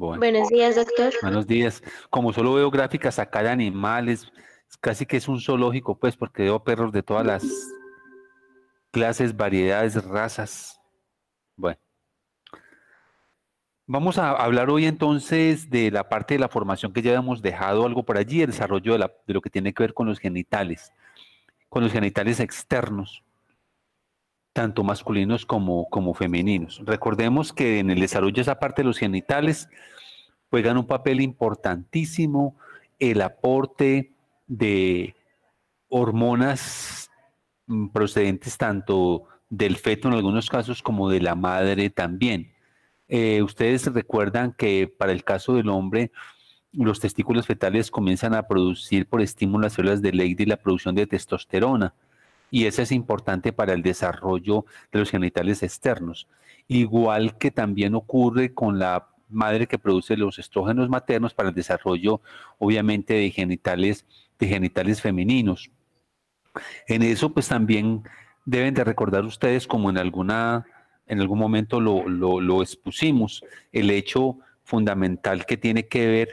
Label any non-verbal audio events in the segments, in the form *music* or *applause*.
Buenos días, doctor. Buenos días. Como solo veo gráficas acá de animales, casi que es un zoológico, pues, porque veo perros de todas las clases, variedades, razas. Bueno. Vamos a hablar hoy entonces de la parte de la formación que ya hemos dejado algo por allí, el desarrollo de lo que tiene que ver con los genitales, con los genitales externos tanto masculinos como, femeninos. Recordemos que en el desarrollo de esa parte de los genitales juegan un papel importantísimo el aporte de hormonas mm, procedentes tanto del feto en algunos casos como de la madre también. Eh, ustedes recuerdan que para el caso del hombre, los testículos fetales comienzan a producir por estímulo las células de Leydig la producción de testosterona y eso es importante para el desarrollo de los genitales externos. Igual que también ocurre con la madre que produce los estrógenos maternos para el desarrollo, obviamente, de genitales, de genitales femeninos. En eso, pues también deben de recordar ustedes, como en alguna, en algún momento lo, lo expusimos, el hecho fundamental que tiene que ver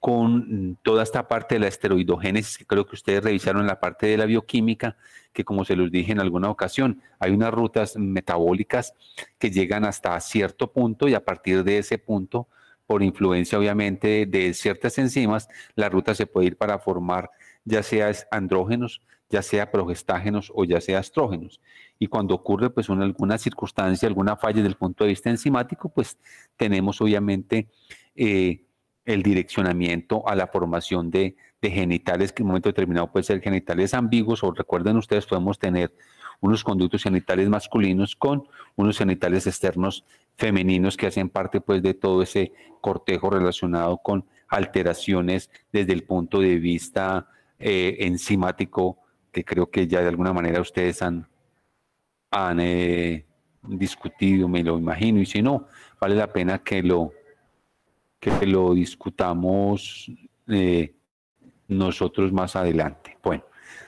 con mm, toda esta parte de la esteroidogénesis que creo que ustedes revisaron en la parte de la bioquímica, que como se los dije en alguna ocasión, hay unas rutas metabólicas que llegan hasta cierto punto y a partir de ese punto, por influencia obviamente de ciertas enzimas, la ruta se puede ir para formar ya sea andrógenos, ya sea progestágenos o ya sea estrógenos. Y cuando ocurre pues en alguna circunstancia, alguna falla desde el punto de vista enzimático, pues tenemos obviamente... Eh, el direccionamiento a la formación de, genitales, que en un momento determinado puede ser genitales ambiguos, o recuerden ustedes, podemos tener unos conductos genitales masculinos con unos genitales externos femeninos que hacen parte pues de todo ese cortejo relacionado con alteraciones desde el punto de vista eh, enzimático que creo que ya de alguna manera ustedes han, han eh, discutido, me lo imagino, y si no, vale la pena que lo, que lo discutamos eh, nosotros más adelante. Bueno,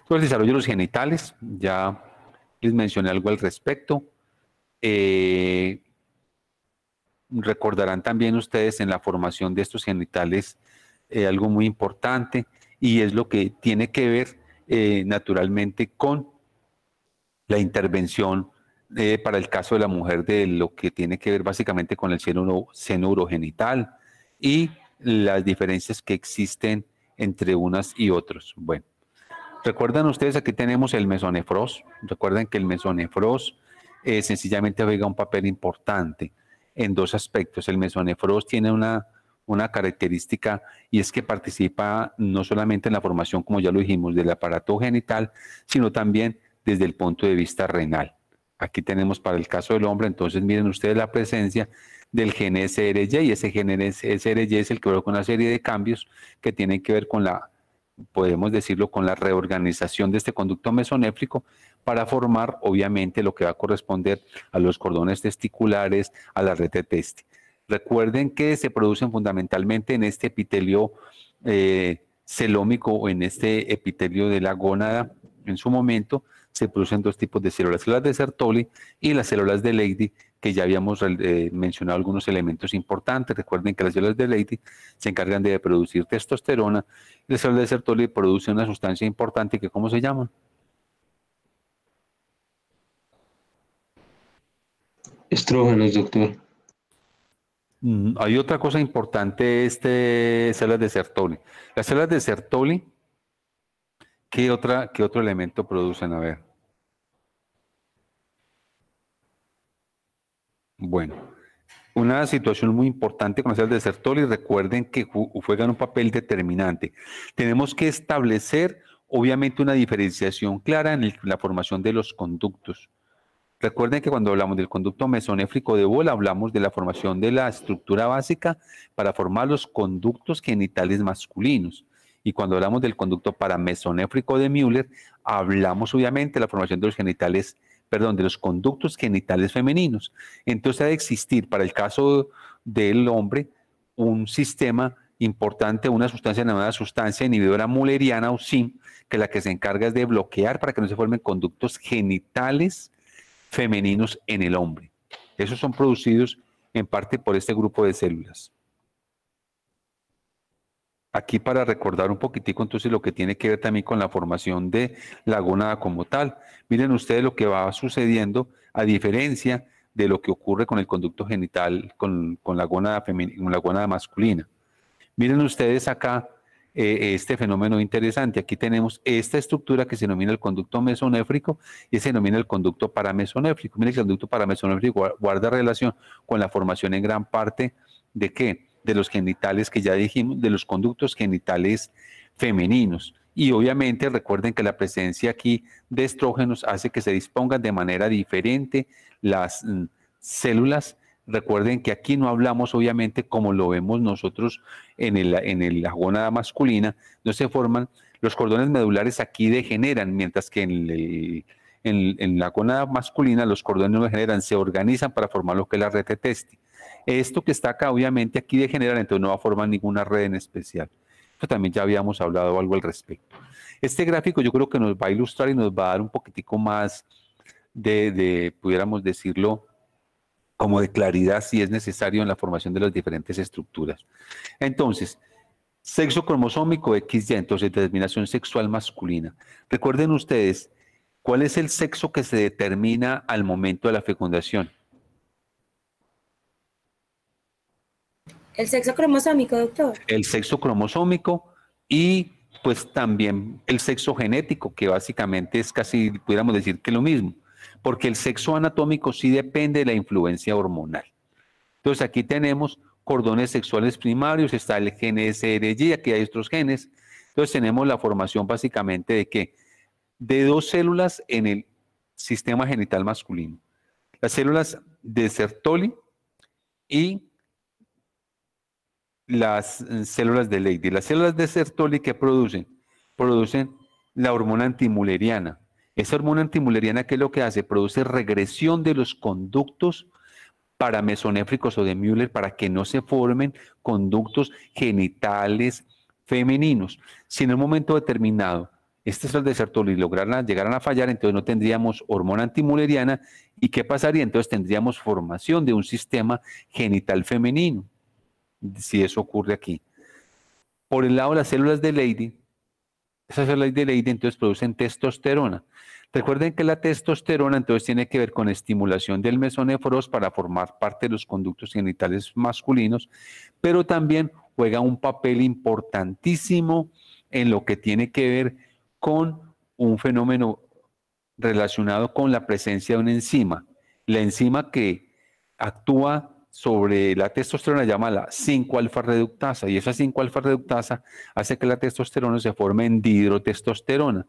sobre el desarrollo de los genitales, ya les mencioné algo al respecto. Eh, recordarán también ustedes en la formación de estos genitales eh, algo muy importante y es lo que tiene que ver naturalmente con la intervención para el caso de la mujer de lo que tiene que ver básicamente con el seno urogenital, y las diferencias que existen entre unas y otros. Bueno, recuerdan ustedes, aquí tenemos el mesonefros. Recuerden que el mesonefros eh, sencillamente juega un papel importante en dos aspectos. El mesonefros tiene una, una característica y es que participa no solamente en la formación, como ya lo dijimos, del aparato genital, sino también desde el punto de vista renal. Aquí tenemos para el caso del hombre, entonces miren ustedes la presencia del gen SRY. Ese gen SRY es el que provoca una serie de cambios que tienen que ver con la, podemos decirlo, con la reorganización de este conducto mesonéfrico para formar, obviamente, lo que va a corresponder a los cordones testiculares, a la red de Recuerden que se producen fundamentalmente en este epitelio eh, celómico o en este epitelio de la gónada en su momento, se producen dos tipos de células, las de Sertoli y las células de Leydig, que ya habíamos eh, mencionado algunos elementos importantes. Recuerden que las células de Leydig se encargan de producir testosterona las células de Sertoli producen una sustancia importante que, ¿cómo se llama? Estrógenos, doctor. Mm, hay otra cosa importante, este, células de Sertoli. Las células de Sertoli ¿Qué, otra, otro elemento producen? A ver. Bueno, una situación muy importante con el desertor y recuerden que juegan un papel determinante. Tenemos que establecer, obviamente, una diferenciación clara en la formación de los conductos. Recuerden que cuando hablamos del conducto mesonéfrico de bola, hablamos de la formación de la estructura básica para formar los conductos genitales masculinos. Y cuando hablamos del conducto paramesonéfrico de Müller, hablamos obviamente de la formación de los genitales, perdón, de los conductos genitales femeninos. Entonces ha de existir para el caso del hombre un sistema importante, una sustancia llamada sustancia inhibidora Mülleriana o SIM, que la que se encarga es de bloquear para que no se formen conductos genitales femeninos en el hombre. Esos son producidos en parte por este grupo de células aquí para recordar un poquitico entonces lo que tiene que ver también con la formación de la gónada como tal. Miren ustedes lo que va sucediendo a diferencia de lo que ocurre con el conducto genital, con, la, gónada masculina. Miren ustedes acá eh, este fenómeno interesante. Aquí tenemos esta estructura que se denomina el conducto mesonéfrico y se denomina el conducto paramesonéfrico. Miren que el conducto paramesonéfrico guarda relación con la formación en gran parte de qué? de los genitales que ya dijimos, de los conductos genitales femeninos. Y obviamente recuerden que la presencia aquí de estrógenos hace que se dispongan de manera diferente las mm, células. Recuerden que aquí no hablamos, obviamente, como lo vemos nosotros en, en el, la gónada masculina, no se forman, los cordones medulares aquí degeneran, mientras que en la gónada masculina los cordones no degeneran, se organizan para formar lo que es la red esto que está acá, obviamente, aquí de general, entonces no va a formar ninguna red en especial. Esto también ya habíamos hablado algo al respecto. Este gráfico yo creo que nos va a ilustrar y nos va a dar un poquitico más de, de pudiéramos decirlo, como de claridad si es necesario en la formación de las diferentes estructuras. Entonces, sexo cromosómico XY, entonces determinación sexual masculina. Recuerden ustedes, ¿cuál es el sexo que se determina al momento de la fecundación? El sexo cromosómico, doctor. El sexo cromosómico y pues también el sexo genético, que básicamente es casi, pudiéramos decir que lo mismo, porque el sexo anatómico sí depende de la influencia hormonal. Entonces aquí tenemos cordones sexuales primarios, está el gen SRY, aquí hay otros genes. Entonces tenemos la formación básicamente de qué? De dos células en el sistema genital masculino. Las células de Sertoli y las eh, células de Leydig. Las células de Sertoli que producen, producen la hormona antimuleriana. Esa hormona antimuleriana ¿qué es lo que hace, produce regresión de los conductos paramesonéfricos o de Müller para que no se formen conductos genitales femeninos. Si en un momento determinado estas células de Sertoli lograran, llegaran a fallar, entonces no tendríamos hormona antimuleriana y ¿qué pasaría? Entonces tendríamos formación de un sistema genital femenino si eso ocurre aquí. Por el lado de las células de Leydig, esas células de Leydig entonces producen testosterona. Recuerden que la testosterona entonces tiene que ver con estimulación del mesonéforos para formar parte de los conductos genitales masculinos, pero también juega un papel importantísimo en lo que tiene que ver con un fenómeno relacionado con la presencia de una enzima, la enzima que actúa sobre la testosterona llama la 5-alfa reductasa y esa 5-alfa reductasa hace que la testosterona se forme en dihidrotestosterona.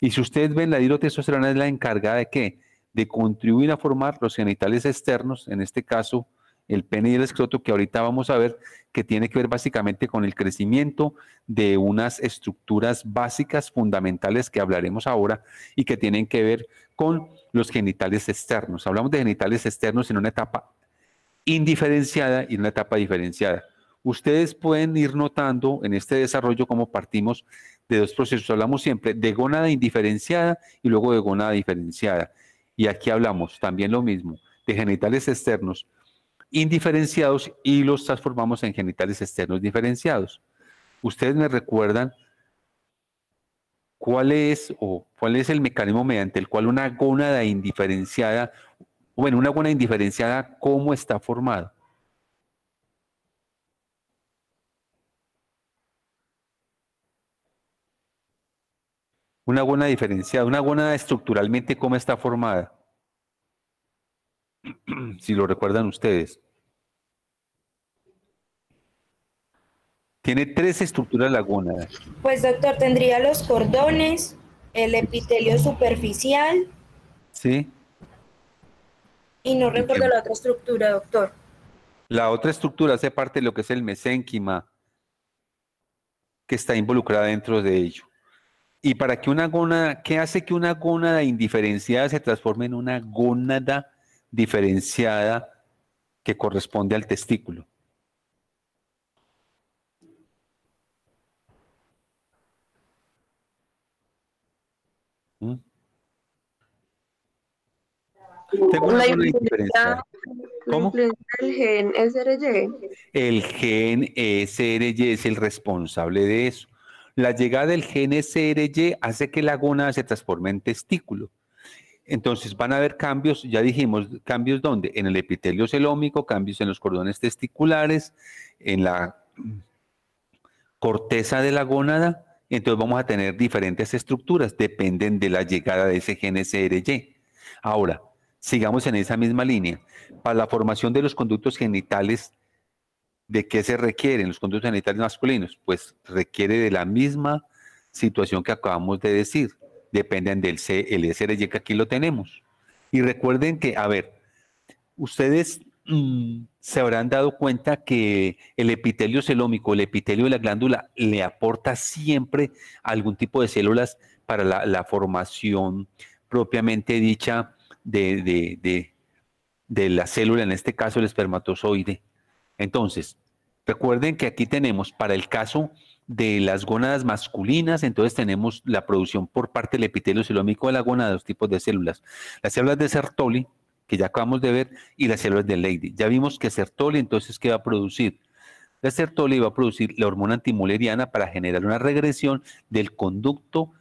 Y si ustedes ven, la dihidrotestosterona es la encargada de qué? De contribuir a formar los genitales externos, en este caso el pene y el escroto, que ahorita vamos a ver, que tiene que ver básicamente con el crecimiento de unas estructuras básicas fundamentales que hablaremos ahora y que tienen que ver con los genitales externos. Hablamos de genitales externos en una etapa indiferenciada y en una etapa diferenciada. Ustedes pueden ir notando en este desarrollo cómo partimos de dos procesos. Hablamos siempre de gónada indiferenciada y luego de gónada diferenciada. Y aquí hablamos también lo mismo, de genitales externos indiferenciados y los transformamos en genitales externos diferenciados. Ustedes me recuerdan cuál es o cuál es el mecanismo mediante el cual una gónada indiferenciada o bueno, una buena indiferenciada, ¿cómo está formada? Una buena diferenciada, una buena estructuralmente, ¿cómo está formada? *clears throat* si lo recuerdan ustedes. Tiene tres estructuras lagunas. Pues doctor, tendría los cordones, el epitelio superficial. Sí. Y no recuerda la otra estructura, doctor. La otra estructura hace parte de lo que es el mesénquima que está involucrada dentro de ello. Y para que una gónada, ¿qué hace que una gónada indiferenciada se transforme en una gónada diferenciada que corresponde al testículo? ¿Mm? ¿Cómo? El gen SRY. El gen SRY es el responsable de eso. La llegada del gen SRY hace que la gónada se transforme en testículo. Entonces van a haber cambios, ya dijimos, cambios dónde? En el epitelio celómico, cambios en los cordones testiculares, en la corteza de la gónada. Entonces vamos a tener diferentes estructuras, dependen de la llegada de ese gen SRY. Ahora, sigamos en esa misma línea. Para la formación de los conductos genitales, ¿de qué se requieren los conductos genitales masculinos? Pues requiere de la misma situación que acabamos de decir. Dependen del Y que aquí lo tenemos. Y recuerden que, a ver, ustedes mm, se habrán dado cuenta que el epitelio celómico, el epitelio de la glándula, le aporta siempre algún tipo de células para la formación propiamente dicha de, la célula, en este caso el espermatozoide. Entonces, recuerden que aquí tenemos para el caso de las gónadas masculinas, entonces tenemos la producción por parte del epitelio celómico de la gónada, dos tipos de células. Las células de Sertoli, que ya acabamos de ver, y las células de Leydig. Ya vimos que Sertoli, entonces, ¿qué va a producir? La Sertoli va a producir la hormona antimuleriana para generar una regresión del conducto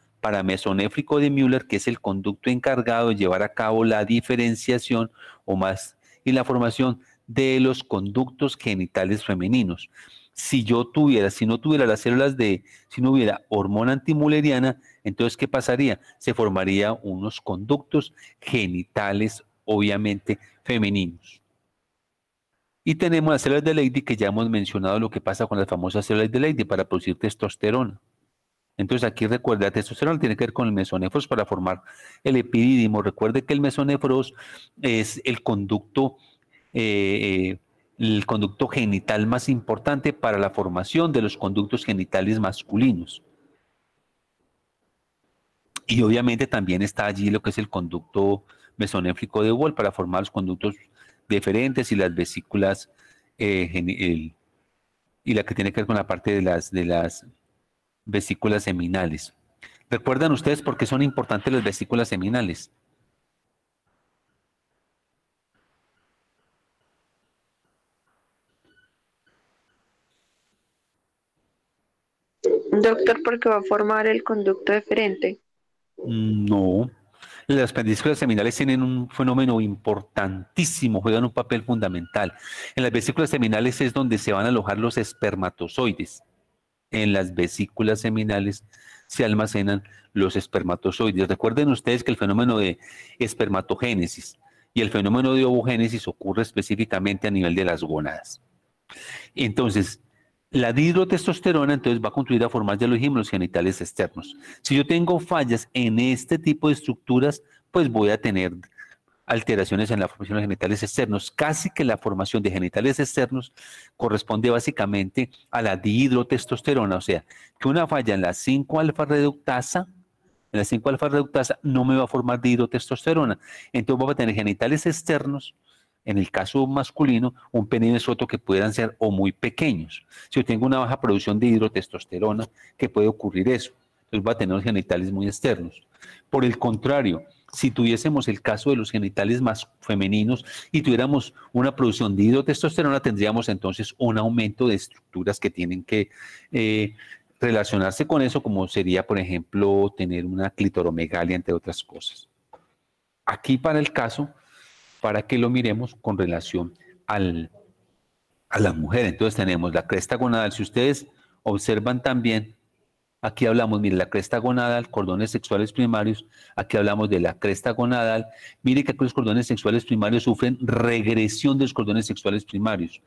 mesonéfrico de Müller, que es el conducto encargado de llevar a cabo la diferenciación o más y la formación de los conductos genitales femeninos. Si yo tuviera, si no tuviera las células de, si no hubiera hormona antimuleriana, entonces ¿qué pasaría? Se formarían unos conductos genitales, obviamente, femeninos. Y tenemos las células de Leydig que ya hemos mencionado lo que pasa con las famosas células de Leydig para producir testosterona. Entonces aquí recuerde, esto testosterona tiene que ver con el mesonefros para formar el epidídimo. Recuerde que el mesonefros es el conducto, eh, eh, el conducto genital más importante para la formación de los conductos genitales masculinos. Y obviamente también está allí lo que es el conducto mesonéfrico de Wall para formar los conductos deferentes y las vesículas eh, y la que tiene que ver con la parte de las, de las vesículas seminales. ¿Recuerdan ustedes por qué son importantes las vesículas seminales? Doctor, porque va a formar el conducto deferente. No. Las vesículas seminales tienen un fenómeno importantísimo, juegan un papel fundamental. En las vesículas seminales es donde se van a alojar los espermatozoides en las vesículas seminales se almacenan los espermatozoides. Recuerden ustedes que el fenómeno de espermatogénesis y el fenómeno de ovogénesis ocurre específicamente a nivel de las gónadas. Entonces, la dihidrotestosterona entonces va a contribuir a formar ya los dijimos, genitales externos. Si yo tengo fallas en este tipo de estructuras, pues voy a tener alteraciones en la formación de genitales externos. Casi que la formación de genitales externos corresponde básicamente a la dihidrotestosterona, o sea, que una falla en la 5-alfa reductasa, en la 5-alfa reductasa no me va a formar dihidrotestosterona. Entonces voy a tener genitales externos, en el caso masculino, un pene soto que pudieran ser o muy pequeños. Si yo tengo una baja producción de hidrotestosterona, que puede ocurrir eso. Entonces va a tener genitales muy externos. Por el contrario, si tuviésemos el caso de los genitales más femeninos y tuviéramos una producción de hidrotestosterona, tendríamos entonces un aumento de estructuras que tienen que eh, relacionarse con eso, como sería, por ejemplo, tener una clitoromegalia, entre otras cosas. Aquí para el caso, para que lo miremos con relación al, a la mujer. Entonces tenemos la cresta gonadal. Si ustedes observan también, Aquí hablamos, mire, la cresta gonadal, cordones sexuales primarios. Aquí hablamos de la cresta gonadal. Mire que los cordones sexuales primarios sufren regresión de los cordones sexuales primarios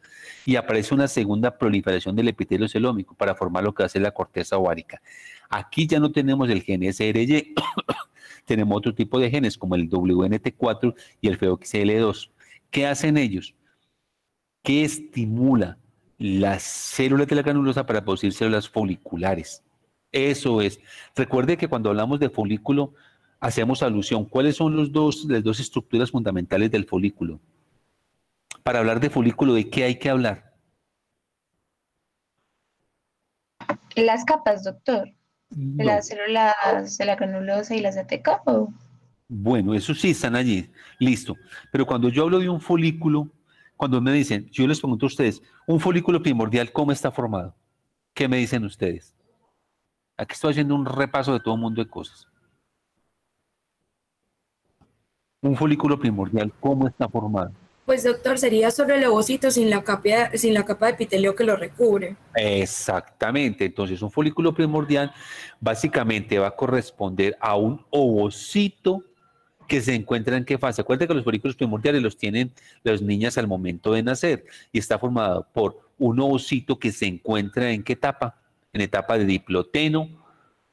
y aparece una segunda proliferación del epitelio celómico para formar lo que hace la corteza ovárica. Aquí ya no tenemos el gen SRY, *coughs* tenemos otro tipo de genes como el WNT4 y el FeoxL2. ¿Qué hacen ellos? ¿Qué estimula las células de la granulosa para producir células foliculares? Eso es. Recuerde que cuando hablamos de folículo, hacemos alusión. ¿Cuáles son los dos, las dos estructuras fundamentales del folículo? Para hablar de folículo, ¿de qué hay que hablar? Las capas, doctor. Las células de la granulosa y las de Bueno, eso sí están allí, listo. Pero cuando yo hablo de un folículo, cuando me dicen, yo les pregunto a ustedes, ¿un folículo primordial cómo está formado? ¿Qué me dicen ustedes? Aquí estoy haciendo un repaso de todo un mundo de cosas. Un folículo primordial, ¿cómo está formado? Pues doctor, sería sobre el ovocito sin la capa, sin la capa de epitelio que lo recubre. Exactamente, entonces un folículo primordial básicamente va a corresponder a un ovocito que se encuentra en qué fase. Acuérdate que los folículos primordiales los tienen las niñas al momento de nacer y está formado por un ovocito que se encuentra en qué etapa? en etapa de diploteno,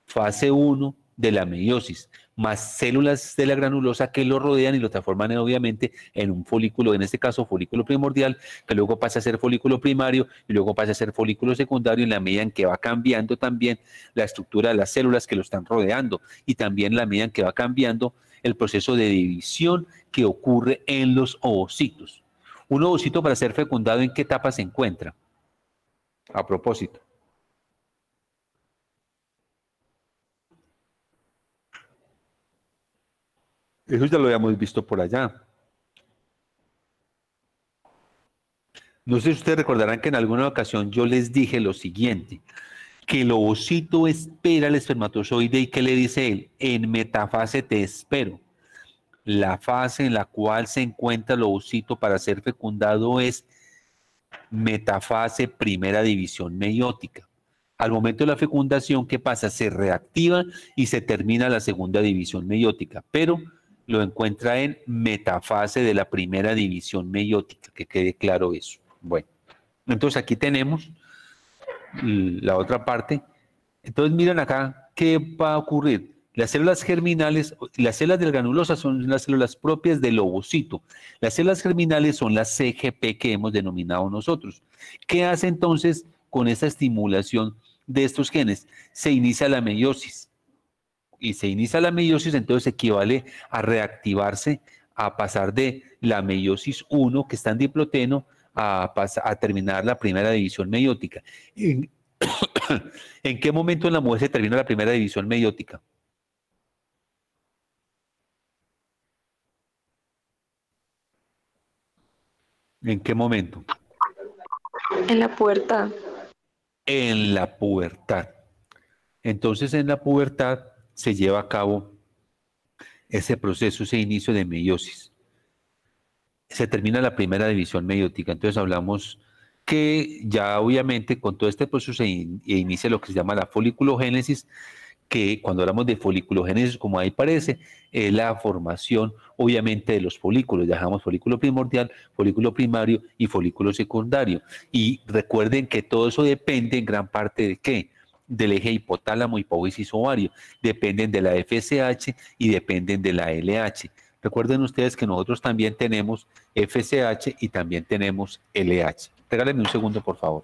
fase 1 de la meiosis, más células de la granulosa que lo rodean y lo transforman obviamente en un folículo, en este caso folículo primordial, que luego pasa a ser folículo primario y luego pasa a ser folículo secundario en la medida en que va cambiando también la estructura de las células que lo están rodeando y también la medida en que va cambiando el proceso de división que ocurre en los ovocitos. Un ovocito para ser fecundado, ¿en qué etapa se encuentra? A propósito. Eso ya lo habíamos visto por allá. No sé si ustedes recordarán que en alguna ocasión yo les dije lo siguiente, que el ovocito espera el espermatozoide y que le dice él, en metafase te espero. La fase en la cual se encuentra el ovocito para ser fecundado es metafase primera división meiótica. Al momento de la fecundación, ¿qué pasa? Se reactiva y se termina la segunda división meiótica, pero lo encuentra en metafase de la primera división meiótica, que quede claro eso. Bueno, entonces aquí tenemos la otra parte. Entonces miren acá, ¿qué va a ocurrir? Las células germinales, las células del granulosa son las células propias del ovocito. Las células germinales son las CGP que hemos denominado nosotros. ¿Qué hace entonces con esta estimulación de estos genes? Se inicia la meiosis y se inicia la meiosis, entonces equivale a reactivarse, a pasar de la meiosis 1, que está en diploteno, a, a terminar la primera división meiótica. *coughs* ¿En, qué momento en la mujer se termina la primera división meiótica? ¿En qué momento? En la pubertad. En la pubertad. Entonces, en la pubertad, se lleva a cabo ese proceso, ese inicio de meiosis. Se termina la primera división meiótica, entonces hablamos que ya obviamente con todo este proceso se inicia lo que se llama la foliculogénesis, que cuando hablamos de foliculogénesis, como ahí parece, es la formación obviamente de los folículos. Ya llamamos folículo primordial, folículo primario y folículo secundario. Y recuerden que todo eso depende en gran parte de qué? del eje hipotálamo, hipófisis ovario. Dependen de la FSH y dependen de la LH. Recuerden ustedes que nosotros también tenemos FSH y también tenemos LH. Regálenme un segundo, por favor.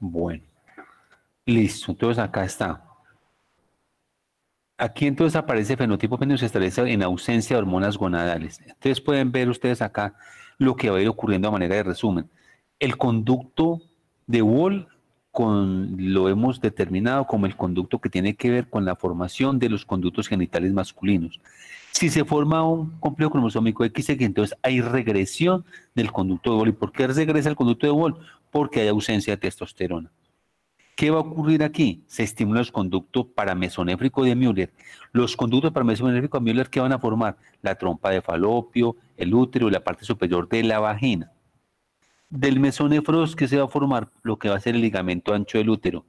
Bueno, listo, entonces acá está. Aquí entonces aparece fenotipo establece en ausencia de hormonas gonadales. Entonces pueden ver ustedes acá lo que va a ir ocurriendo a manera de resumen. El conducto de Wall con, lo hemos determinado como el conducto que tiene que ver con la formación de los conductos genitales masculinos. Si se forma un complejo cromosómico XX, entonces hay regresión del conducto de Wolff. ¿Y por qué regresa el conducto de Wolff? Porque hay ausencia de testosterona. ¿Qué va a ocurrir aquí? Se estimula los conductos paramesonéfricos de Müller. Los conductos paramesonéfricos de Müller que van a formar la trompa de falopio, el útero y la parte superior de la vagina del mesonefros que se va a formar lo que va a ser el ligamento ancho del útero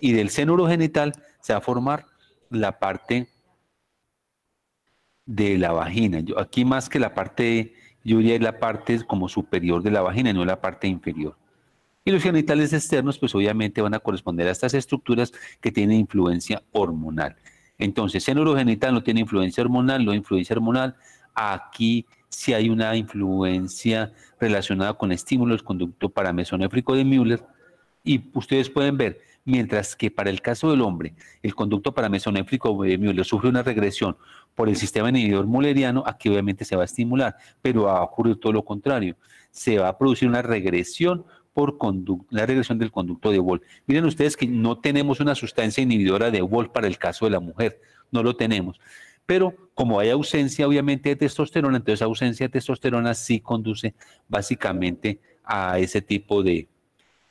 y del seno genital se va a formar la parte de la vagina. Yo, aquí más que la parte, yo es la parte como superior de la vagina, no la parte inferior. Y los genitales externos, pues obviamente van a corresponder a estas estructuras que tienen influencia hormonal. Entonces, seno genital no tiene influencia hormonal, no influencia hormonal, Aquí si hay una influencia relacionada con estímulos, conducto paramesonéfrico de Müller, y ustedes pueden ver, mientras que para el caso del hombre, el conducto paramesonéfrico de Müller sufre una regresión por el sistema inhibidor mulleriano, aquí obviamente se va a estimular, pero va a ocurrir todo lo contrario, se va a producir una regresión por la regresión del conducto de Wolf. Miren ustedes que no tenemos una sustancia inhibidora de Wolf para el caso de la mujer, no lo tenemos. Pero como hay ausencia, obviamente, de testosterona, entonces ausencia de testosterona sí conduce básicamente a ese tipo de,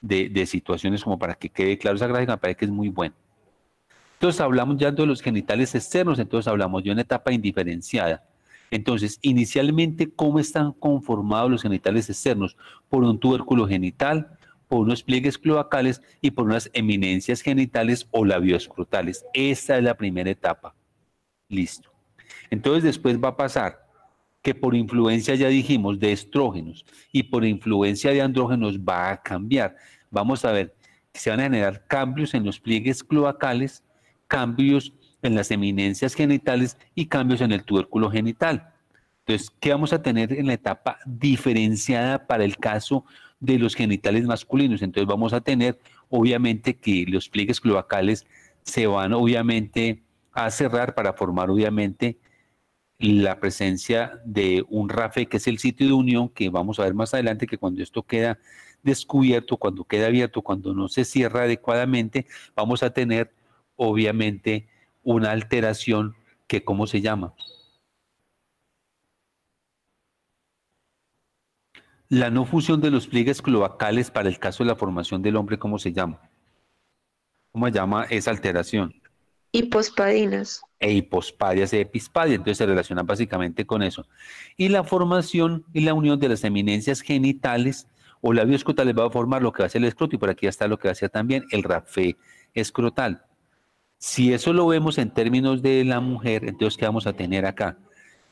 de, situaciones, como para que quede claro esa gráfica, me parece que es muy buena. Entonces hablamos ya de los genitales externos, entonces hablamos de una etapa indiferenciada. Entonces, inicialmente, ¿cómo están conformados los genitales externos? Por un tubérculo genital, por unos pliegues cloacales y por unas eminencias genitales o labioscrotales. Esa es la primera etapa. Listo. Entonces después va a pasar que por influencia, ya dijimos, de estrógenos y por influencia de andrógenos va a cambiar. Vamos a ver, se van a generar cambios en los pliegues cloacales, cambios en las eminencias genitales y cambios en el tubérculo genital. Entonces, ¿qué vamos a tener en la etapa diferenciada para el caso de los genitales masculinos? Entonces vamos a tener, obviamente, que los pliegues cloacales se van, obviamente, a cerrar para formar obviamente la presencia de un RAFE, que es el sitio de unión, que vamos a ver más adelante que cuando esto queda descubierto, cuando queda abierto, cuando no se cierra adecuadamente, vamos a tener obviamente una alteración que, ¿cómo se llama? La no fusión de los pliegues cloacales para el caso de la formación del hombre, ¿cómo se llama? ¿Cómo se llama esa alteración? pospadinas. E hipospadias e epispadias, entonces se relacionan básicamente con eso. Y la formación y la unión de las eminencias genitales o labios escrotales va a formar lo que va a ser el escroto y por aquí está lo que va a ser también el rafe escrotal. Si eso lo vemos en términos de la mujer, entonces ¿qué vamos a tener acá?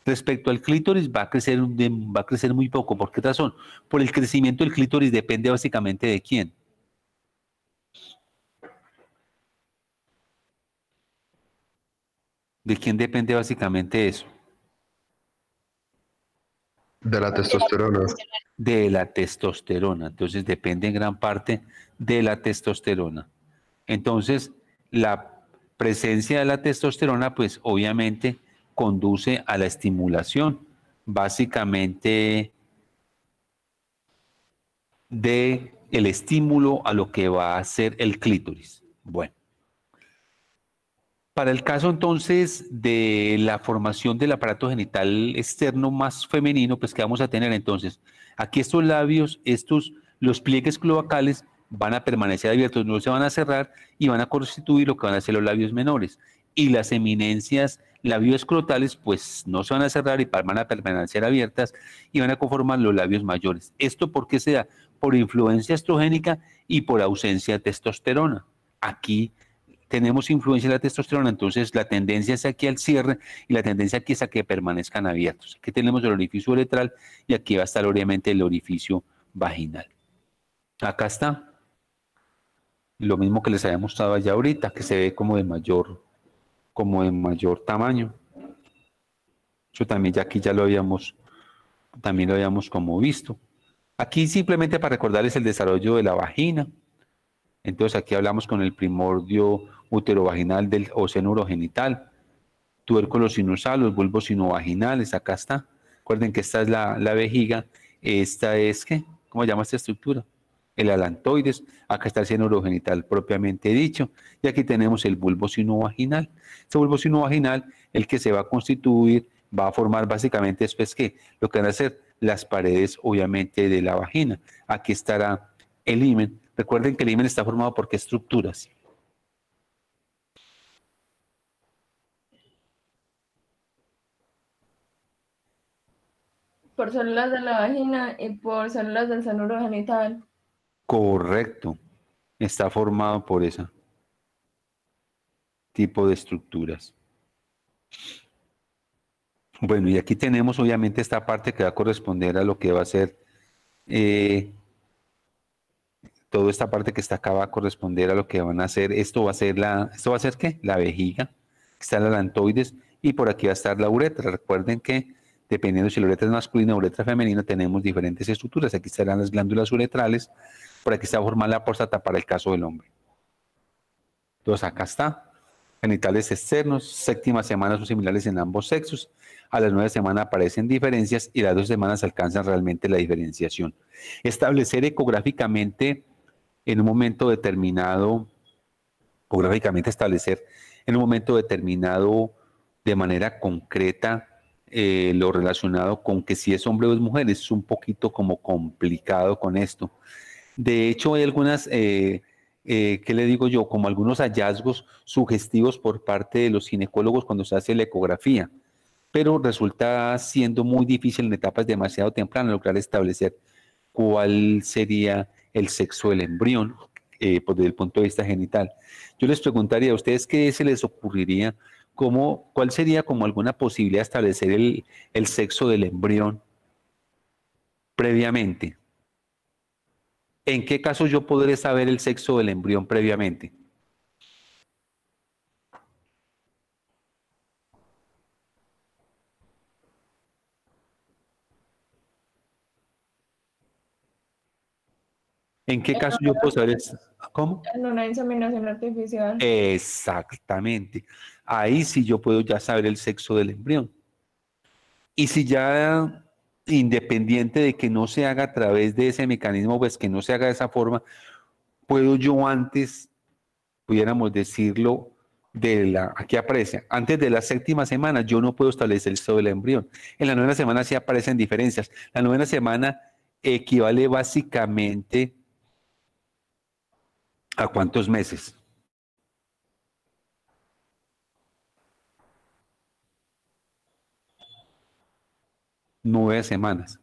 Respecto al clítoris va a crecer, va a crecer muy poco. ¿Por qué razón? Por el crecimiento del clítoris depende básicamente de quién ¿De quién depende básicamente eso? De la testosterona. De la testosterona. Entonces depende en gran parte de la testosterona. Entonces, la presencia de la testosterona, pues obviamente conduce a la estimulación, básicamente de el estímulo a lo que va a ser el clítoris. Bueno, para el caso entonces de la formación del aparato genital externo más femenino, pues que vamos a tener entonces aquí estos labios, estos los pliegues cloacales van a permanecer abiertos, no se van a cerrar y van a constituir lo que van a ser los labios menores. Y las eminencias labioescrotales, pues no se van a cerrar y van a permanecer abiertas y van a conformar los labios mayores. ¿Esto por qué se da? Por influencia estrogénica y por ausencia de testosterona. Aquí tenemos influencia de la testosterona, entonces la tendencia es aquí al cierre y la tendencia aquí es a que permanezcan abiertos. Aquí tenemos el orificio uretral y aquí va a estar obviamente el orificio vaginal. Acá está lo mismo que les había mostrado allá ahorita, que se ve como de mayor, como de mayor tamaño. eso también ya aquí ya lo habíamos, también lo habíamos como visto. Aquí simplemente para recordarles el desarrollo de la vagina, entonces aquí hablamos con el primordio uterovaginal del, o urogenital, tuérculo sinusal, los bulbos sinovaginales, acá está. Recuerden que esta es la, vejiga, esta es, ¿qué? ¿cómo se llama esta estructura? El alantoides, acá está el seno urogenital propiamente dicho, y aquí tenemos el bulbo sinovaginal. Este bulbo sinovaginal, el que se va a constituir, va a formar básicamente después que lo que van a hacer las paredes, obviamente, de la vagina. Aquí estará el imen, Recuerden que el imen está formado por qué estructuras. Por células de la vagina y por células del sanuro genital. Correcto. Está formado por ese tipo de estructuras. Bueno, y aquí tenemos obviamente esta parte que va a corresponder a lo que va a ser eh, toda esta parte que está acá va a corresponder a lo que van a hacer. Esto va a ser la, ¿esto va a ser qué? La vejiga, está la lantoides y por aquí va a estar la uretra. Recuerden que dependiendo si la uretra es masculina o uretra femenina, tenemos diferentes estructuras. Aquí estarán las glándulas uretrales, por aquí está formada la próstata para el caso del hombre. Entonces acá está. Genitales externos, séptima semana son similares en ambos sexos. A las nueve semanas aparecen diferencias y las dos semanas alcanzan realmente la diferenciación. Establecer ecográficamente en un momento determinado, o gráficamente establecer en un momento determinado de manera concreta eh, lo relacionado con que si es hombre o es mujer, es un poquito como complicado con esto. De hecho, hay algunas, eh, eh, ¿qué le digo yo? Como algunos hallazgos sugestivos por parte de los ginecólogos cuando se hace la ecografía, pero resulta siendo muy difícil en etapas demasiado tempranas lograr establecer cuál sería el sexo del embrión eh, pues, desde el punto de vista genital. Yo les preguntaría a ustedes qué se les ocurriría, cuál sería como alguna posibilidad establecer el, el sexo del embrión previamente. ¿En qué caso yo podré saber el sexo del embrión previamente? ¿En qué caso yo puedo saber eso? ¿Cómo? En una inseminación artificial. Exactamente. Ahí sí yo puedo ya saber el sexo del embrión. Y si ya, independiente de que no se haga a través de ese mecanismo, pues que no se haga de esa forma, puedo yo antes, pudiéramos decirlo, de la, aquí aparece, antes de la séptima semana yo no puedo establecer el sexo del embrión. En la novena semana sí aparecen diferencias. La novena semana equivale básicamente ¿A cuántos meses? Nueve semanas.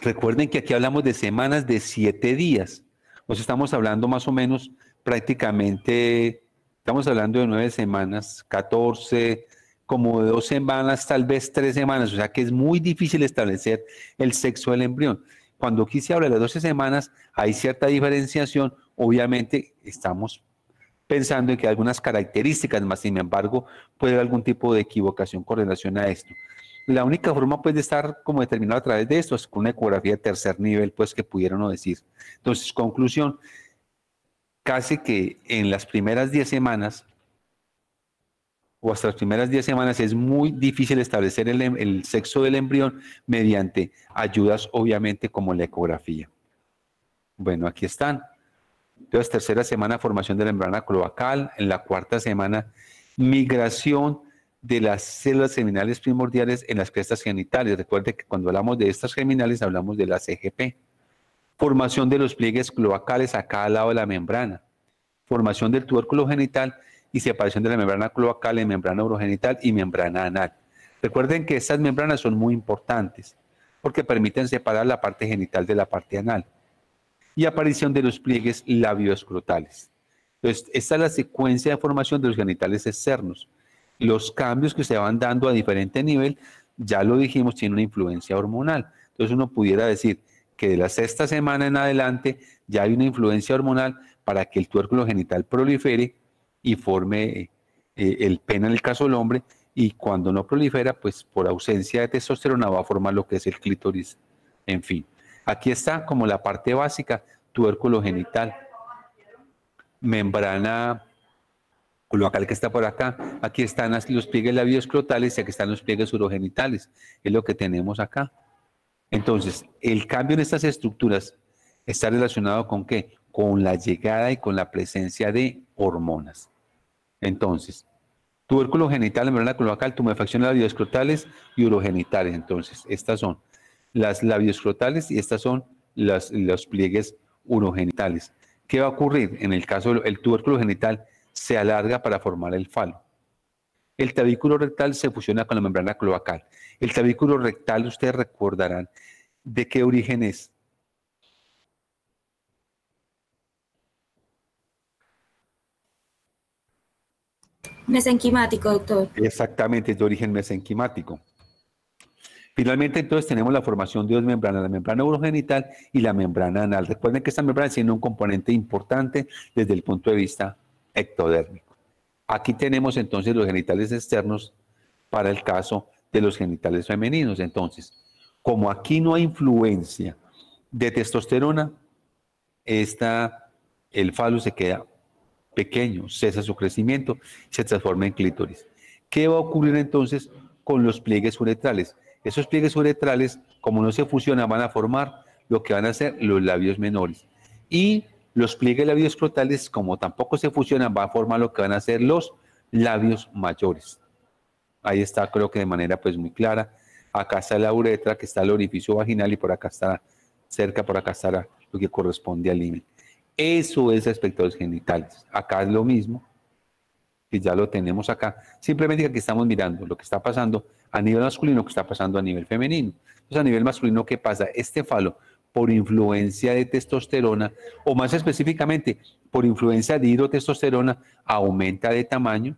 Recuerden que aquí hablamos de semanas de siete días. Nos estamos hablando más o menos prácticamente, estamos hablando de nueve semanas, catorce, como dos semanas, tal vez tres semanas. O sea que es muy difícil establecer el sexo del embrión. Cuando aquí se habla de las 12 semanas, hay cierta diferenciación. Obviamente estamos pensando en que algunas características, más sin embargo, puede haber algún tipo de equivocación con relación a esto. La única forma pues, de estar como determinado a través de esto es con una ecografía de tercer nivel, pues que pudieron decir. Entonces, conclusión, casi que en las primeras 10 semanas o las primeras 10 semanas es muy difícil establecer em, el, sexo del embrión mediante ayudas, obviamente, como la ecografía. Bueno, aquí están. Entonces, tercera semana, formación de la membrana cloacal. En la cuarta semana, migración de las células seminales primordiales en las crestas genitales. Recuerde que cuando hablamos de estas geminales hablamos de las CGP. Formación de los pliegues cloacales a cada lado de la membrana. Formación del tubérculo genital y separación de la membrana cloacal en membrana urogenital y membrana anal. Recuerden que estas membranas son muy importantes porque permiten separar la parte genital de la parte anal y aparición de los pliegues labioescrotales. Entonces, esta es la secuencia de formación de los genitales externos. Los cambios que se van dando a diferente nivel, ya lo dijimos, tienen una influencia hormonal. Entonces uno pudiera decir que de la sexta semana en adelante ya hay una influencia hormonal para que el tuérculo genital prolifere y forme eh, el pene en el caso del hombre, y cuando no prolifera, pues por ausencia de testosterona va a formar lo que es el clítoris. En fin, aquí está como la parte básica, tubérculo genital, membrana cloacal que está por acá, aquí están los pliegues labioscrotales y aquí están los pliegues urogenitales, es lo que tenemos acá. Entonces, el cambio en estas estructuras está relacionado con qué? Con la llegada y con la presencia de hormonas. Entonces, tubérculo genital, membrana cloacal, tumefacción labioscrotales y urogenitales. Entonces, estas son las labioscrotales y estas son los pliegues urogenitales. ¿Qué va a ocurrir? En el caso del tubérculo genital se alarga para formar el falo. El tabículo rectal se fusiona con la membrana cloacal. El tabículo rectal, ustedes recordarán de qué origen es. Mesenquimático, doctor. Exactamente, es de origen mesenquimático. Finalmente, entonces, tenemos la formación de dos membranas, la membrana urogenital y la membrana anal. Recuerden que esta membrana tiene un componente importante desde el punto de vista ectodérmico. Aquí tenemos entonces los genitales externos para el caso de los genitales femeninos. Entonces, como aquí no hay influencia de testosterona, esta, el falo se queda pequeño, cesa su crecimiento, se transforma en clítoris. ¿Qué va a ocurrir entonces con los pliegues uretrales? Esos pliegues uretrales, como no se fusionan, van a formar lo que van a ser los labios menores. Y los pliegues labios crotales, como tampoco se fusionan, van a formar lo que van a ser los labios mayores. Ahí está, creo que de manera pues muy clara. Acá está la uretra, que está el orificio vaginal, y por acá está cerca, por acá está lo que corresponde al límite. Eso es respecto a los genitales. Acá es lo mismo, Y ya lo tenemos acá. Simplemente que aquí estamos mirando lo que está pasando a nivel masculino, que está pasando a nivel femenino. Entonces, a nivel masculino, ¿qué pasa? Este falo, por influencia de testosterona, o más específicamente, por influencia de hidrotestosterona, aumenta de tamaño.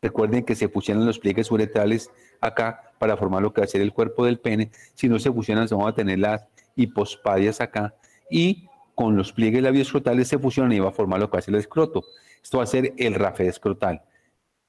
Recuerden que se fusionan los pliegues uretrales acá para formar lo que va a ser el cuerpo del pene. Si no se fusionan, se van a tener las hipospadias acá. Y con los pliegues escrotales se fusionan y va a formar lo que va a ser el escroto. Esto va a ser el rafe escrotal.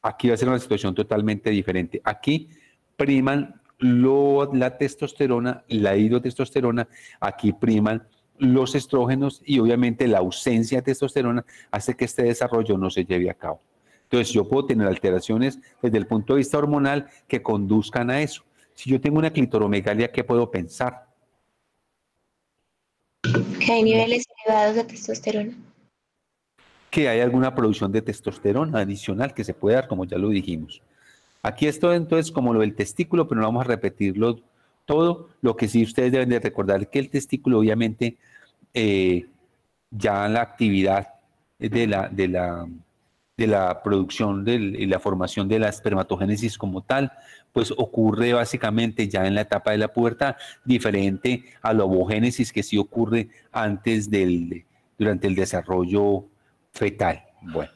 Aquí va a ser una situación totalmente diferente. Aquí priman la testosterona, la hidrotestosterona, aquí priman los estrógenos y obviamente la ausencia de testosterona hace que este desarrollo no se lleve a cabo. Entonces yo puedo tener alteraciones desde el punto de vista hormonal que conduzcan a eso. Si yo tengo una clitoromegalia, ¿qué puedo pensar? Hay niveles elevados de testosterona. Que hay alguna producción de testosterona adicional que se puede dar, como ya lo dijimos. Aquí esto entonces como lo del testículo, pero no vamos a repetirlo todo. Lo que sí ustedes deben de recordar que el testículo obviamente eh, ya la actividad de la, de la de la producción del, y la formación de la espermatogénesis como tal, pues ocurre básicamente ya en la etapa de la pubertad, diferente a la ovogénesis que sí ocurre antes del, durante el desarrollo fetal. Bueno.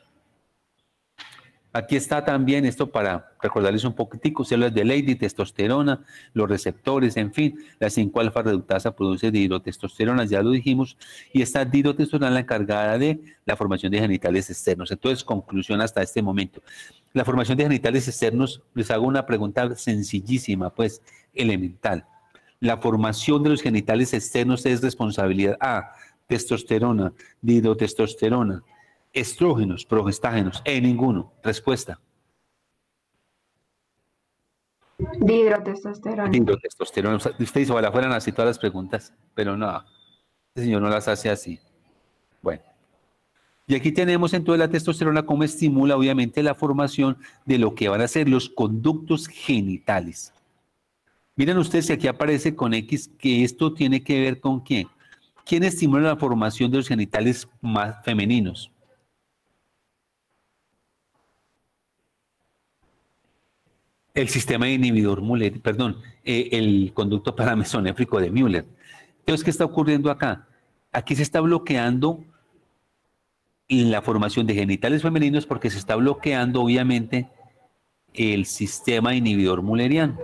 Aquí está también esto para recordarles un poquitico, células de la testosterona, los receptores, en fin, la 5-alfa reductasa produce dihidrotestosterona, ya lo dijimos, y esta dihidrotestosterona la encargada de la formación de genitales externos. Entonces, conclusión hasta este momento. La formación de genitales externos, les hago una pregunta sencillísima, pues elemental. La formación de los genitales externos es responsabilidad A, ah, testosterona, dihidrotestosterona, estrógenos, progestágenos? En ninguno. Respuesta. Dihidrotestosterona. Dihidrotestosterona. Usted hizo ojalá fueran así todas las preguntas, pero no, este señor no las hace así. Bueno. Y aquí tenemos entonces la testosterona como estimula obviamente la formación de lo que van a ser los conductos genitales. Miren ustedes si aquí aparece con X que esto tiene que ver con quién. ¿Quién estimula la formación de los genitales más femeninos? el sistema inhibidor Muller, perdón, eh, el conducto paramesonéfrico de Müller. Entonces, ¿qué está ocurriendo acá? Aquí se está bloqueando la formación de genitales femeninos porque se está bloqueando, obviamente, el sistema inhibidor mulleriano,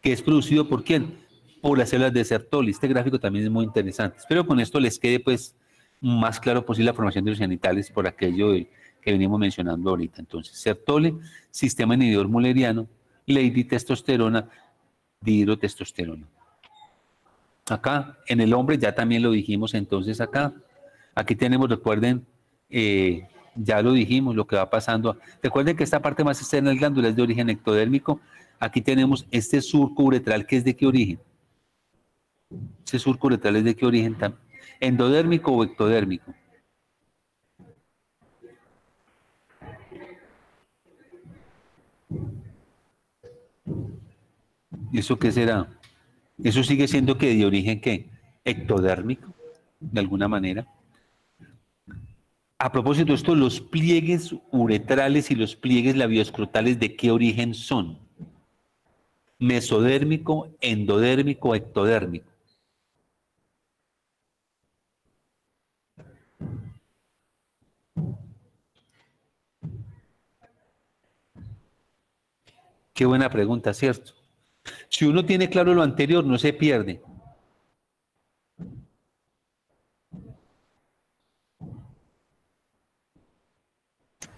que es producido por quién? Por las células de Sertoli. Este gráfico también es muy interesante. Espero con esto les quede, pues, más claro posible la formación de los genitales por aquello de que venimos mencionando ahorita. Entonces, Sertole, sistema inhibidor muleriano, Lady testosterona, dihidrotestosterona Acá, en el hombre, ya también lo dijimos entonces acá. Aquí tenemos, recuerden, eh, ya lo dijimos, lo que va pasando. Recuerden que esta parte más externa del glándula es de origen ectodérmico. Aquí tenemos este surco uretral, que es de qué origen. ¿Ese surco uretral es de qué origen, endodérmico o ectodérmico. eso qué será? ¿Eso sigue siendo que de origen qué? Ectodérmico, de alguna manera. A propósito de esto, los pliegues uretrales y los pliegues labioscrotales, ¿de qué origen son? Mesodérmico, endodérmico, ectodérmico. Qué buena pregunta, ¿cierto? Si uno tiene claro lo anterior, no se pierde.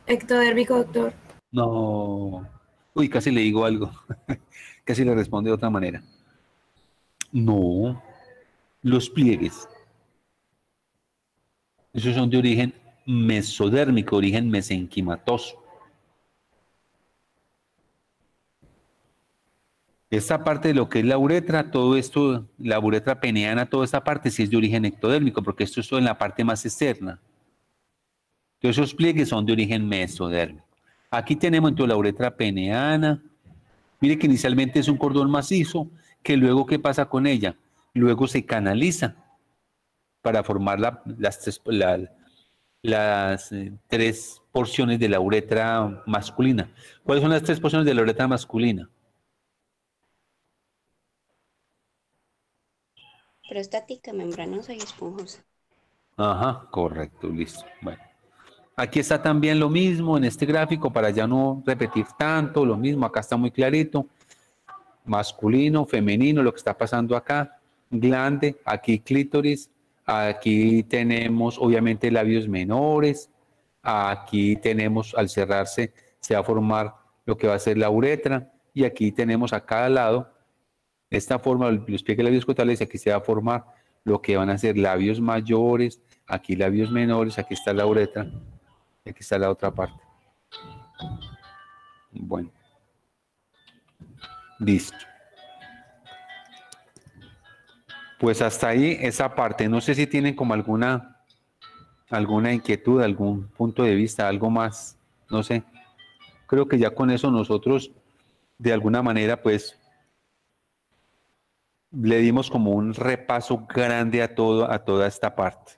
Ectodérmico, doctor. No. Uy, casi le digo algo. *laughs* casi le responde de otra manera. No. Los pliegues. Esos son de origen mesodérmico, origen mesenquimatoso. Esta parte de lo que es la uretra, todo esto, la uretra peneana, toda esta parte sí es de origen ectodérmico, porque esto es en la parte más externa. Entonces, esos pliegues son de origen mesodérmico. Aquí tenemos entonces la uretra peneana. Mire que inicialmente es un cordón macizo, que luego, ¿qué pasa con ella? Luego se canaliza para formar las, eh, tres porciones de la uretra masculina. ¿Cuáles son las tres porciones de la uretra masculina? prostática, membranosa y esponjosa. Ajá, correcto, listo. Bueno, aquí está también lo mismo en este gráfico para ya no repetir tanto, lo mismo, acá está muy clarito. Masculino, femenino, lo que está pasando acá. Glande, aquí clítoris, aquí tenemos obviamente labios menores, aquí tenemos al cerrarse se va a formar lo que va a ser la uretra y aquí tenemos a cada lado esta forma, los pliegues labios cotales, aquí se va a formar lo que van a ser labios mayores, aquí labios menores, aquí está la uretra, aquí está la otra parte. Bueno. Listo. Pues hasta ahí esa parte. No sé si tienen como alguna, alguna inquietud, algún punto de vista, algo más, no sé. Creo que ya con eso nosotros, de alguna manera, pues le dimos como un repaso grande a, todo, a toda esta parte.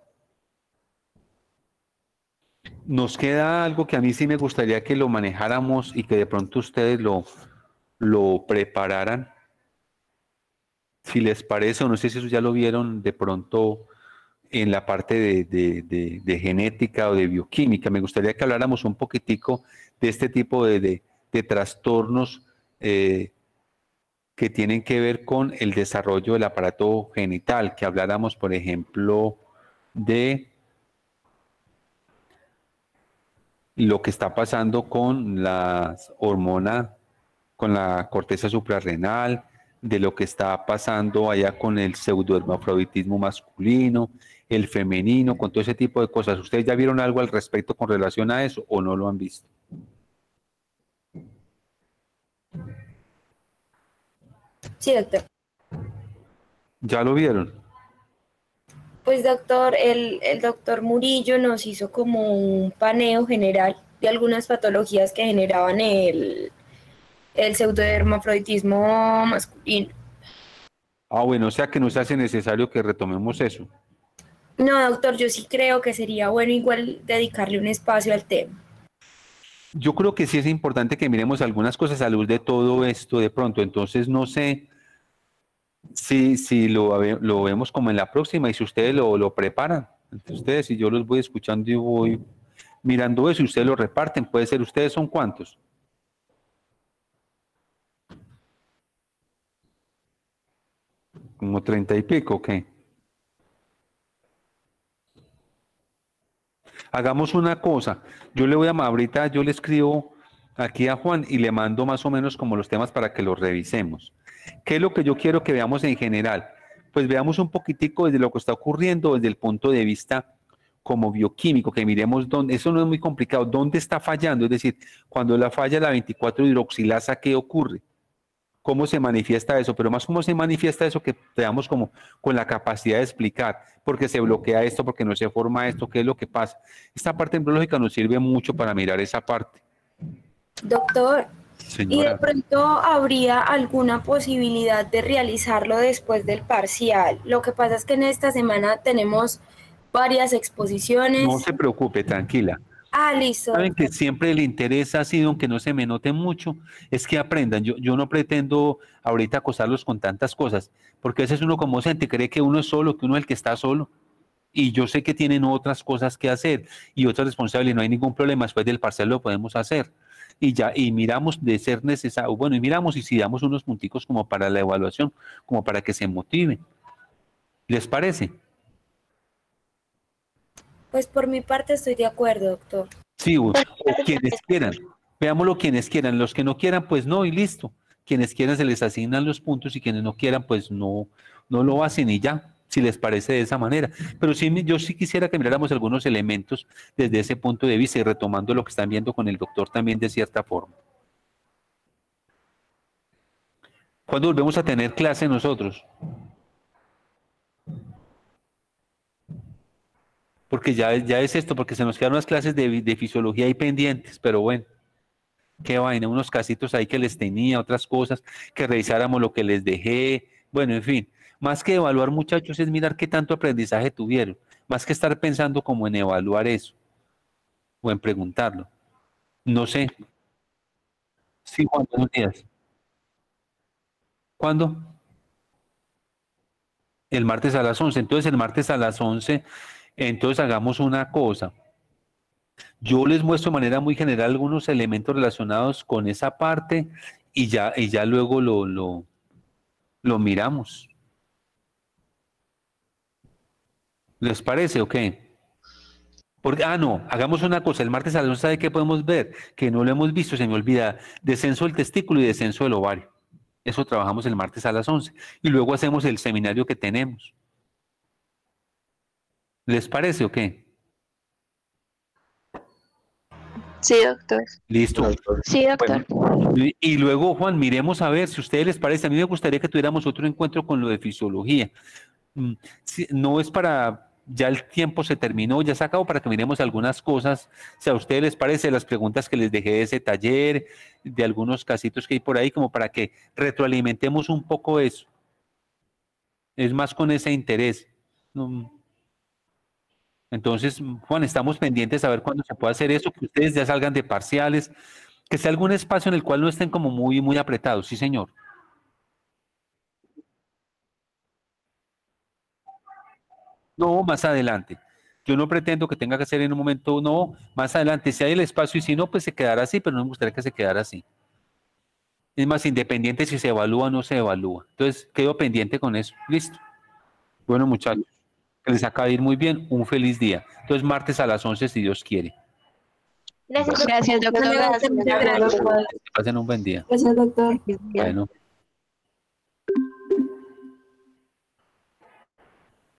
Nos queda algo que a mí sí me gustaría que lo manejáramos y que de pronto ustedes lo, lo prepararan. Si les parece, o no sé si eso ya lo vieron de pronto en la parte de, de, de, genética o de bioquímica. Me gustaría que habláramos un poquitico de este tipo de, trastornos eh, que tienen que ver con el desarrollo del aparato genital, que habláramos, por ejemplo, de lo que está pasando con las hormonas, con la corteza suprarrenal, de lo que está pasando allá con el pseudohermafroditismo masculino, el femenino, con todo ese tipo de cosas. ¿Ustedes ya vieron algo al respecto con relación a eso o no lo han visto? Sí, doctor. ¿Ya lo vieron? Pues doctor, el, el, doctor Murillo nos hizo como un paneo general de algunas patologías que generaban el, el pseudohermafroditismo masculino. Ah, bueno, o sea que no se hace necesario que retomemos eso. No, doctor, yo sí creo que sería bueno igual dedicarle un espacio al tema. Yo creo que sí es importante que miremos algunas cosas a luz de todo esto de pronto. Entonces, no sé si lo, lo vemos como en la próxima y si ustedes lo, preparan, ustedes y yo los voy escuchando y voy mirando eso y ustedes lo reparten, puede ser ustedes son cuántos. Como treinta y pico, ok. Hagamos una cosa, yo le voy a ahorita, yo le escribo aquí a Juan y le mando más o menos como los temas para que los revisemos. ¿Qué es lo que yo quiero que veamos en general? Pues veamos un poquitico desde lo que está ocurriendo desde el punto de vista como bioquímico, que miremos dónde, eso no es muy complicado, dónde está fallando, es decir, cuando la falla la 24 hidroxilasa, ¿qué ocurre? ¿Cómo se manifiesta eso? Pero más cómo se manifiesta eso que veamos como con la capacidad de explicar, porque se bloquea esto, porque no se forma esto, qué es lo que pasa. Esta parte embriológica nos sirve mucho para mirar esa parte. Doctor, y de pronto habría alguna posibilidad de realizarlo después del parcial. Lo que pasa es que en esta semana tenemos varias exposiciones. No se preocupe, tranquila. Ah, listo. Saben que siempre el interés ha sido, aunque no se me note mucho, es que aprendan. Yo, yo no pretendo ahorita acosarlos con tantas cosas, porque a veces uno como gente cree que uno es solo, que uno es el que está solo. Y yo sé que tienen otras cosas que hacer y otras y no hay ningún problema. Después del parcial lo podemos hacer y ya, y miramos de ser necesario, bueno, y miramos y si damos unos punticos como para la evaluación, como para que se motive. ¿Les parece? Pues por mi parte estoy de acuerdo, doctor. Sí, o, quienes quieran. Veámoslo quienes quieran. Los que no quieran, pues no, y listo. Quienes quieran se les asignan los puntos y quienes no quieran, pues no, no lo hacen y ya si les parece de esa manera. Pero sí, yo sí quisiera que miráramos algunos elementos desde ese punto de vista y retomando lo que están viendo con el doctor también de cierta forma. ¿Cuándo volvemos a tener clase nosotros? Porque ya, ya es esto, porque se nos quedan las clases de, de fisiología ahí pendientes, pero bueno qué vaina, unos casitos ahí que les tenía, otras cosas, que revisáramos lo que les dejé, bueno, en fin, más que evaluar muchachos es mirar qué tanto aprendizaje tuvieron, más que estar pensando como en evaluar eso o en preguntarlo. No sé. Sí, Juan, días. ¿Cuándo? El martes a las 11. Entonces el martes a las 11, entonces hagamos una cosa. Yo les muestro de manera muy general algunos elementos relacionados con esa parte y ya, y ya luego lo, lo, lo miramos. ¿Les parece o qué? Porque, ah, no, hagamos una cosa. El martes a las 11 ¿sabe qué podemos ver, que no lo hemos visto, se me olvida. Descenso del testículo y descenso del ovario. Eso trabajamos el martes a las 11. Y luego hacemos el seminario que tenemos. ¿Les parece o qué? Sí, doctor. Listo. Sí, doctor. y luego, Juan, miremos a ver si a ustedes les parece. A mí me gustaría que tuviéramos otro encuentro con lo de fisiología. Mm, no es para ya el tiempo se terminó, ya se acabó para que miremos algunas cosas. Si a ustedes les parece, las preguntas que les dejé de ese taller, de algunos casitos que hay por ahí, como para que retroalimentemos un poco eso. Es más con ese interés. Entonces, Juan, estamos pendientes a ver cuándo se puede hacer eso, que ustedes ya salgan de parciales, que sea algún espacio en el cual no estén como muy, muy apretados. Sí, señor. no, más adelante. Yo no pretendo que tenga que ser en un momento, uno. más adelante, si hay el espacio y si no, pues se quedará así, pero no me gustaría que se quedara así. Es más, independiente si se evalúa o no se evalúa. Entonces, quedo pendiente con eso. Listo. Bueno, muchachos, que les acaba de ir muy bien. Un feliz día. Entonces, martes a las 11, si Dios quiere. Gracias, doctor. Gracias, un buen día. Gracias, doctor.